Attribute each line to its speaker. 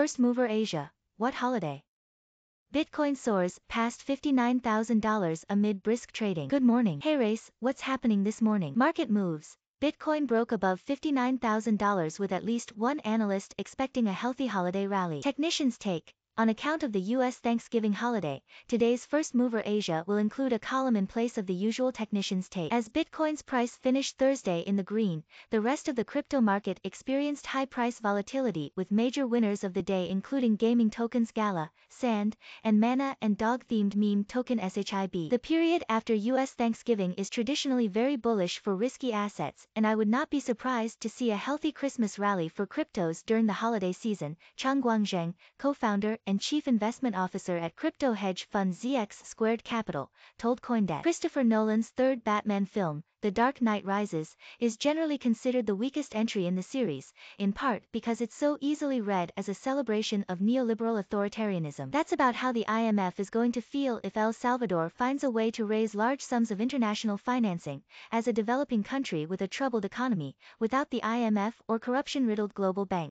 Speaker 1: First Mover Asia, what holiday? Bitcoin soars past $59,000 amid brisk trading. Good morning. Hey race, what's happening this morning? Market moves. Bitcoin broke above $59,000 with at least one analyst expecting a healthy holiday rally. Technicians take on account of the US Thanksgiving holiday, today's First Mover Asia will include a column in place of the usual technician's tape. As Bitcoin's price finished Thursday in the green, the rest of the crypto market experienced high price volatility with major winners of the day including gaming tokens Gala, Sand, and Mana and dog-themed meme token SHIB. The period after US Thanksgiving is traditionally very bullish for risky assets and I would not be surprised to see a healthy Christmas rally for cryptos during the holiday season, Chang Guangzheng, co-founder and Chief Investment Officer at crypto hedge fund ZX Squared Capital, told CoinDesk. Christopher Nolan's third Batman film, The Dark Knight Rises, is generally considered the weakest entry in the series, in part because it's so easily read as a celebration of neoliberal authoritarianism. That's about how the IMF is going to feel if El Salvador finds a way to raise large sums of international financing, as a developing country with a troubled economy, without the IMF or corruption-riddled global bank.